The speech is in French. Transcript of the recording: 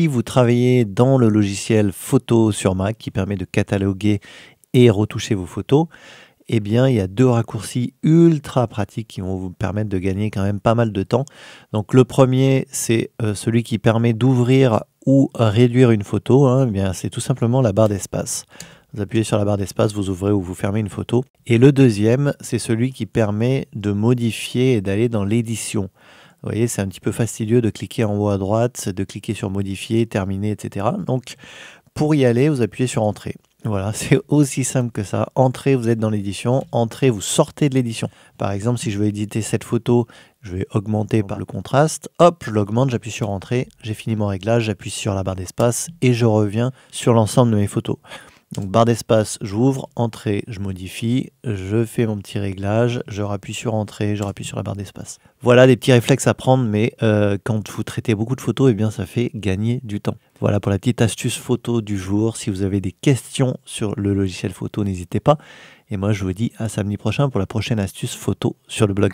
si vous travaillez dans le logiciel photo sur Mac qui permet de cataloguer et retoucher vos photos, eh bien, il y a deux raccourcis ultra pratiques qui vont vous permettre de gagner quand même pas mal de temps. Donc, le premier, c'est euh, celui qui permet d'ouvrir ou réduire une photo. Hein. Eh bien, c'est tout simplement la barre d'espace. Vous appuyez sur la barre d'espace, vous ouvrez ou vous fermez une photo. Et le deuxième, c'est celui qui permet de modifier et d'aller dans l'édition. Vous voyez, c'est un petit peu fastidieux de cliquer en haut à droite, de cliquer sur modifier, terminer, etc. Donc, pour y aller, vous appuyez sur entrée. Voilà, c'est aussi simple que ça. Entrée, vous êtes dans l'édition. Entrée, vous sortez de l'édition. Par exemple, si je veux éditer cette photo, je vais augmenter par le contraste. Hop, je l'augmente, j'appuie sur entrée, j'ai fini mon réglage, j'appuie sur la barre d'espace et je reviens sur l'ensemble de mes photos. Donc barre d'espace, j'ouvre, entrée, je modifie, je fais mon petit réglage, je rappuie sur entrée, je rappuie sur la barre d'espace. Voilà des petits réflexes à prendre, mais euh, quand vous traitez beaucoup de photos, eh bien ça fait gagner du temps. Voilà pour la petite astuce photo du jour. Si vous avez des questions sur le logiciel photo, n'hésitez pas. Et moi je vous dis à samedi prochain pour la prochaine astuce photo sur le blog.